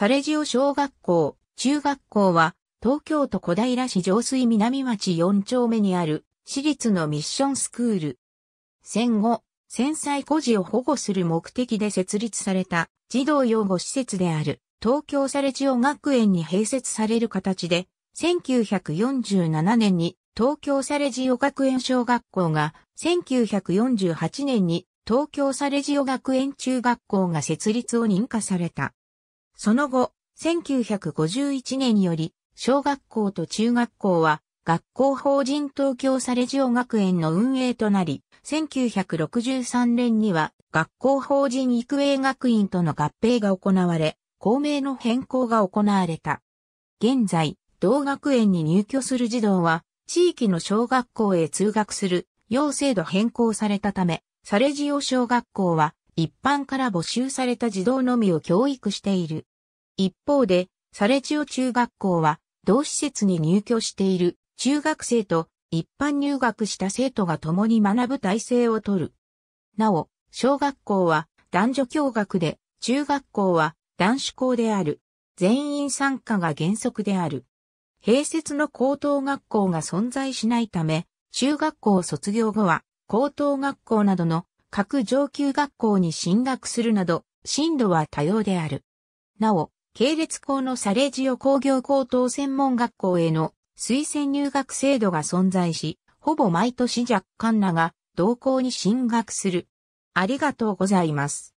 サレジオ小学校、中学校は、東京都小平市上水南町4丁目にある、私立のミッションスクール。戦後、戦災孤児を保護する目的で設立された、児童養護施設である、東京サレジオ学園に併設される形で、1947年に東京サレジオ学園小学校が、1948年に東京サレジオ学園中学校が設立を認可された。その後、1951年より、小学校と中学校は、学校法人東京サレジオ学園の運営となり、1963年には学校法人育英学院との合併が行われ、校名の変更が行われた。現在、同学園に入居する児童は、地域の小学校へ通学する、要制度変更されたため、サレジオ小学校は、一般から募集された児童のみを教育している。一方で、サレジオ中学校は、同施設に入居している中学生と一般入学した生徒が共に学ぶ体制をとる。なお、小学校は男女共学で、中学校は男子校である。全員参加が原則である。併設の高等学校が存在しないため、中学校卒業後は高等学校などの各上級学校に進学するなど、進路は多様である。なお、系列校のサレジオ工業高等専門学校への推薦入学制度が存在し、ほぼ毎年若干らが同校に進学する。ありがとうございます。